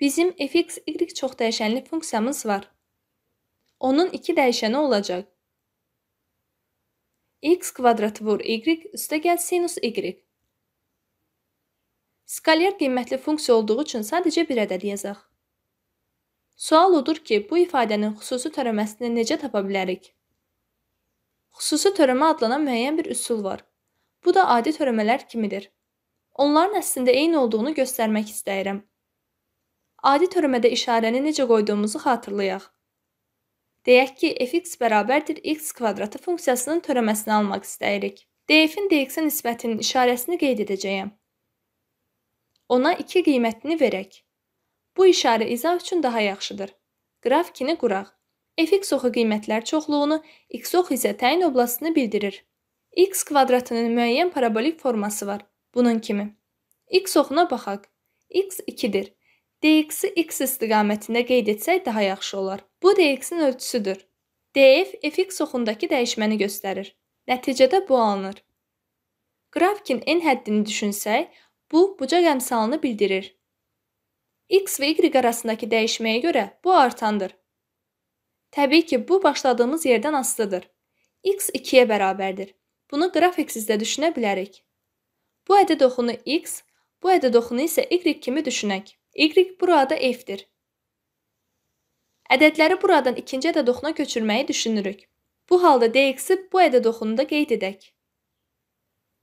Bizim fx y çox dəyişənli funksiyamız var. Onun iki dəyişəni olacaq. x kvadratı vur y üstəgəl sinus y. Skaler qiymətli funksiya olduğu üçün sadəcə bir ədəd yazaq. Sual odur ki, bu ifadənin xüsusi törəməsini necə tapa bilərik? Xüsusi törəmə adlanan müəyyən bir üsul var. Bu da adi törəmələr kimidir. Onların əslində eyni olduğunu göstərmək istəyirəm adi törəmədə işarəni necə qoyduğumuzu xatırlayaq. Deyək ki, fx bərabərdir x kvadratı funksiyasının törəməsini almaq istəyirik. df-in dx-ə nisbətinin işarəsini qeyd edəcəyəm. Ona 2 qiymətini verək. Bu işarə izah üçün daha yaxşıdır. Qrafikini quraq. fx oxu qiymətlər çoxluğunu, x oxu isə təyin oblasını bildirir. x kvadratının müəyyən parabolik forması var. Bunun kimi. x oxuna baxaq. x 2-dir dx-i x istiqamətində qeyd etsək daha yaxşı olar. Bu dx-in ölçüsüdür. df fx oxundakı dəyişməni göstərir. Nəticədə bu alınır. Qrafikin n həddini düşünsək, bu bucaq əmsalını bildirir. x və y arasındakı dəyişməyə görə bu artandır. Təbii ki, bu başladığımız yerdən asılıdır. x 2-yə bərabərdir. Bunu qrafiksiz də düşünə bilərik. Bu ədəd oxunu x, bu ədəd oxunu isə y kimi düşünək. Y burada f-dir. Ədədləri buradan ikinci ədəd oxuna köçürməyi düşünürük. Bu halda dx-i bu ədəd oxununda qeyd edək.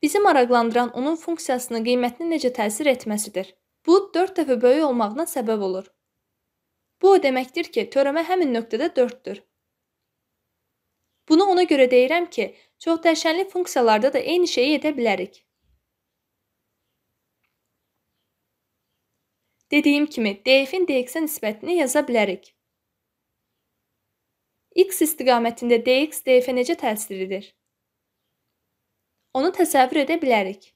Bizi maraqlandıran onun funksiyasının qiymətinə necə təsir etməsidir. Bu 4 dəfə böyük olmağına səbəb olur. Bu o deməkdir ki, törəmə həmin nöqtədə 4-dür. Bunu ona görə deyirəm ki, çoxdəyişənli funksiyalarda da eyni şeyi edə bilərik. Dediyim kimi, DF-in DX-ə nisbətini yaza bilərik. X istiqamətində DX DF-ə necə təsir edir? Onu təsəvvür edə bilərik.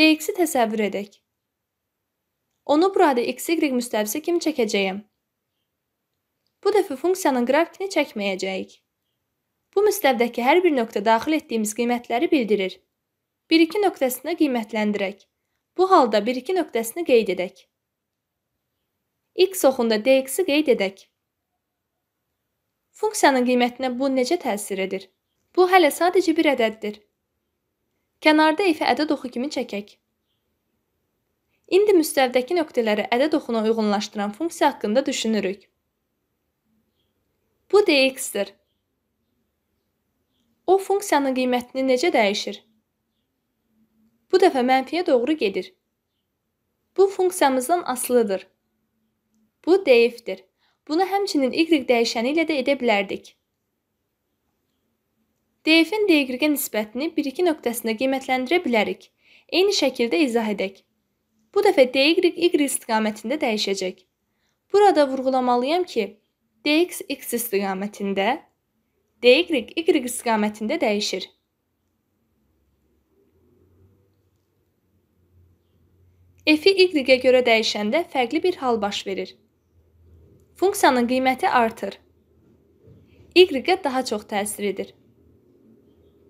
DX-i təsəvvür edək. Onu burada XY müstəvisi kimi çəkəcəyəm. Bu dəfə funksiyanın qrafikini çəkməyəcəyik. Bu müstəvdəki hər bir nöqtə daxil etdiyimiz qiymətləri bildirir. 1-2 nöqtəsində qiymətləndirək. Bu halda 1-2 nöqtəsini qeyd edək. x oxunda dx-i qeyd edək. Funksiyanın qiymətinə bu necə təsir edir? Bu hələ sadəcə bir ədəddir. Kənarda if ədəd oxu kimi çəkək. İndi müstəvdəki nöqtələri ədəd oxuna uyğunlaşdıran funksiya haqqında düşünürük. Bu dx-dir. O funksiyanın qiymətini necə dəyişir? Bu dəfə mənfiyə doğru gedir. Bu funksiyamızdan asılıdır. Bu dəyifdir. Bunu həmçinin y dəyişəni ilə də edə bilərdik. DF-in DY-ə nisbətini 1-2 nöqtəsində qiymətləndirə bilərik. Eyni şəkildə izah edək. Bu dəfə DY y istiqamətində dəyişəcək. Burada vurğulamalıyam ki, DX x istiqamətində, DY y istiqamətində dəyişir. f-i y-ə görə dəyişəndə fərqli bir hal baş verir. Funksiyanın qiyməti artır. Y-ə daha çox təsir edir.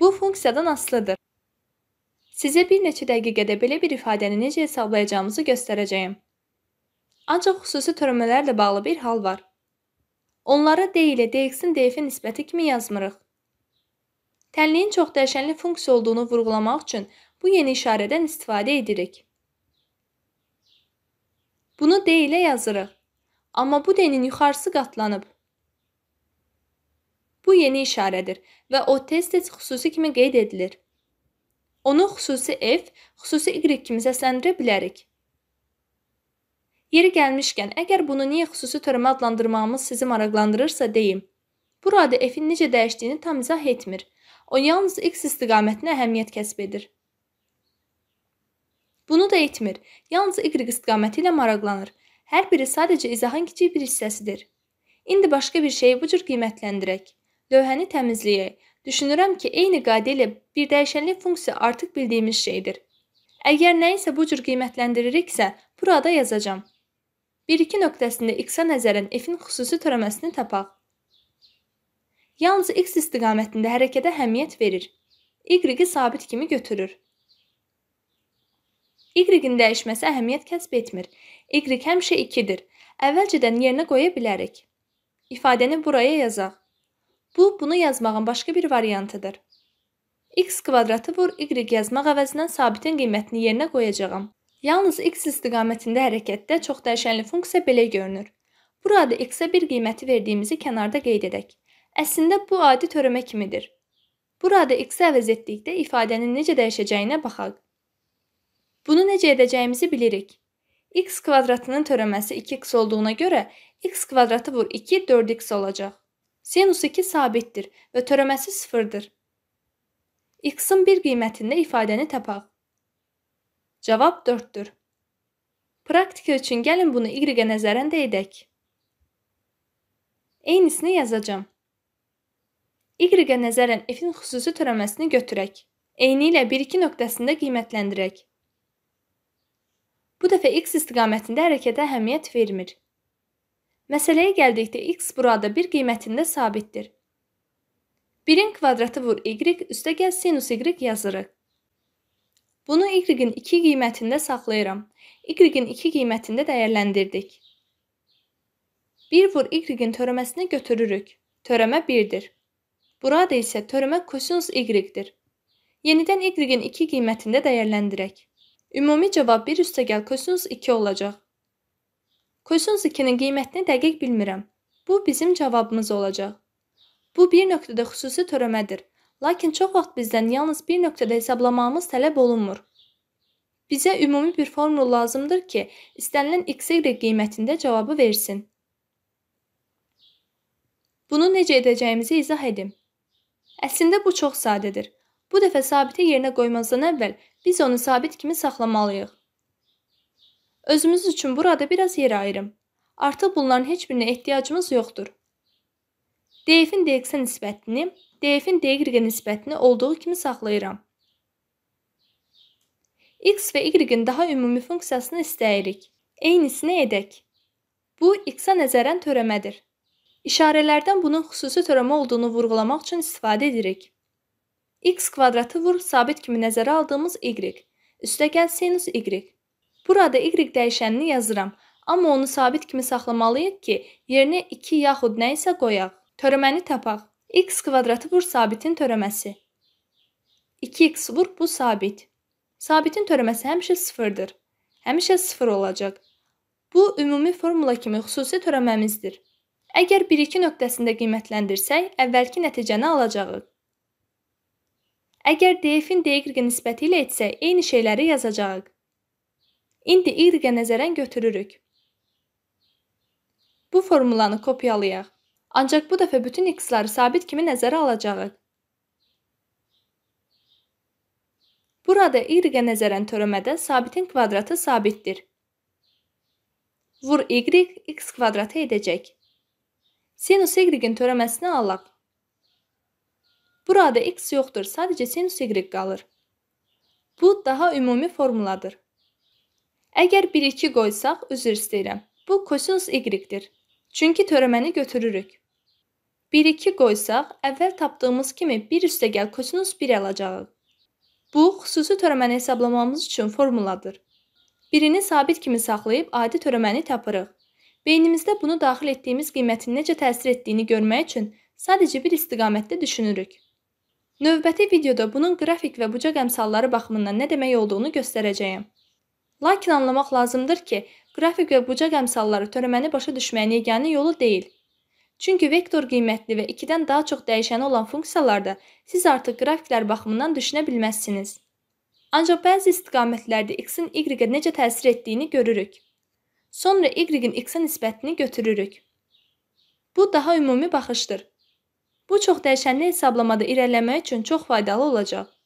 Bu funksiyadan asılıdır. Sizə bir neçə dəqiqədə belə bir ifadəni necə hesablayacağımızı göstərəcəyim. Ancaq xüsusi törmələrlə bağlı bir hal var. Onları d ilə dx-in df-ə nisbəti kimi yazmırıq. Tənliyin çox dəyişənli funksiya olduğunu vurğulamaq üçün bu yeni işarədən istifadə edirik. Bunu D ilə yazırıq. Amma bu D-nin yuxarısı qatlanıb. Bu yeni işarədir və o tez-tez xüsusi kimi qeyd edilir. Onu xüsusi F, xüsusi Y kimi səsləndirə bilərik. Yeri gəlmişkən, əgər bunu niyə xüsusi törəmə adlandırmağımız sizi maraqlandırırsa deyim. Burada F-in necə dəyişdiyini tam izah etmir. O yalnız X istiqamətinə əhəmiyyət kəsb edir da etmir. Yalnız Y istiqaməti ilə maraqlanır. Hər biri sadəcə izahın kiçik bir hissəsidir. İndi başqa bir şeyi bu cür qiymətləndirək. Lövhəni təmizləyək. Düşünürəm ki, eyni qayda ilə bir dəyişənlik funksiya artıq bildiyimiz şeydir. Əgər nəyisə bu cür qiymətləndiririksə, burada yazacağam. 1-2 nöqtəsində x-a nəzərən f-in xüsusi törəməsini tapaq. Yalnız x istiqamətində hərəkətə həmiyyət verir. Y-i sabit kimi götürür. Y-in dəyişməsi əhəmiyyət kəsb etmir. Y həmişə 2-dir. Əvvəlcədən yerinə qoya bilərik. İfadəni buraya yazaq. Bu bunu yazmağın başqa bir variantıdır. x kvadratı vur y yazmaq əvəzinə sabitin qiymətini yerinə qoyacağam. Yalnız x istiqamətində hərəkətdə çox dəyişənli funksiya belə görünür. Burada x-ə bir qiyməti verdiyimizi kənarda qeyd edək. Əslində bu adi törəmə kimidir. Burada x-i əvəz etdikdə ifadənin necə dəyişəcəyinə baxaq. Bunu necə edəcəyimizi bilirik. x kvadratının törəməsi 2x olduğuna görə x kvadratı vur 2 4x olacaq. Sinus 2 sabitdir və törəməsi 0-dır. x-in bir qiymətində ifadəni tapaq. Cavab 4-dür. Praktika üçün gəlin bunu y-ə nəzərən də edək. Eynisini yazacağam. Y-ə nəzərən f-in xüsusi törəməsini götürək. Eyni ilə 1-2 nöqtəsində qiymətləndirək bu dəfə x istiqamətində hərəkətə əhəmiyyət vermir. Məsələyə gəldikdə x burada bir qiymətində sabitdir. 1-in kvadratı vur y üstəgəl sinus y yazırıq. Bunu y-in 2 qiymətində saxlayıram. Y-in 2 qiymətində dəyərləndirdik. 1 vur y-in törəməsini götürürük. Törəmə 1-dir. Burada isə törəmə kosinus y-dir. Yenidən y-in 2 qiymətində dəyərləndirək. Ümumi cavab 1 üstəgəl kosinus 2 olacaq. Kosinus 2-nin qiymətini dəqiq bilmirəm. Bu bizim cavabımız olacaq. Bu bir nöqtədə xüsusi törəmədir. Lakin çox vaxt bizdən yalnız bir nöqtədə hesablamağımız tələb olunmur. Bizə ümumi bir formul lazımdır ki, istənilən x-y qiymətində cavabı versin. Bunu necə edəcəyimizi izah edim. Əslində bu çox sadədir. Bu dəfə sabiti yerinə qoymazdan əvvəl Biz onu sabit kimi saxlamalıyıq. Özümüz üçün burada biraz yer ayırım. Artıq bunların heç birinə ehtiyacımız yoxdur. DF-in DX-ə nisbətini, DF-in DY-ə nisbətini olduğu kimi saxlayıram. X və Y-in daha ümumi funksiyasını istəyirik. Eynisini edək. Bu X-ə nəzərən törəmədir. İşarələrdən bunun xüsusi törəmə olduğunu vurğulamaq üçün istifadə edirik x kvadratı vur sabit kimi nəzərə aldığımız y. Üstəgəl sinus y. Burada y dəyişənini yazıram, amma onu sabit kimi saxlamalıyıq ki, yerinə 2 yaxud nə isə qoyaq. Törəməni tapaq. x kvadratı vur sabitin törəməsi. 2x vur bu sabit. Sabitin törəməsi həmişə 0-dır. Həmişə 0 olacaq. Bu ümumi formula kimi xüsusi törəməmizdir. Əgər 1-2 nöqtəsində qiymətləndirsək, əvvəlki nəticəni alacağıq. Əgər DF-in DY nisbəti ilə etsə, eyni şeyləri yazacağıq. İndi Y-ə nəzərən götürürük. Bu formulanı kopyalayaq. Ancaq bu dəfə bütün x-ları sabit kimi nəzərə alacağıq. Burada y-ə nəzərən törəmədə sabitin kvadratı sabitdir. Vur y, x kvadratı edəcək. Sinus y-in törəməsini alaq. Burada x yoxdur, sadəcə sinus y qalır. Bu daha ümumi formuladır. Əgər 1-2 qoysaq, üzr istəyirəm. Bu kosinus y-dir. Çünki törəməni götürürük. 1-2 qoysaq, əvvəl tapdığımız kimi 1 üstə gəl kosinus 1 alacağıq. Bu, xüsusi törəməni hesablamamız üçün formuladır. Birini sabit kimi saxlayıb adi törəməni tapırıq. Beynimizdə bunu daxil etdiyimiz qiymətin necə təsir etdiyini görmək üçün sadəcə bir istiqamətdə düşünürük. Növbəti videoda bunun qrafik və bucaq əmsalları baxımından nə demək olduğunu göstərəcəyəm. Lakin anlamaq lazımdır ki, qrafik və bucaq əmsalları törəməni başa düşməyin yeganə yolu deyil. Çünki vektor qiymətli və 2-dən daha çox dəyişəni olan funksiyalarda siz artıq qrafiklər baxımından düşünə bilməzsiniz. Ancaq bəzi istiqamətlərdə x-in y-ə necə təsir etdiyini görürük. Sonra y-in x-ə nisbətini götürürük. Bu daha ümumi baxışdır. Bu çox dəyişənli hesablamada irəliləmək üçün çox faydalı olacaq.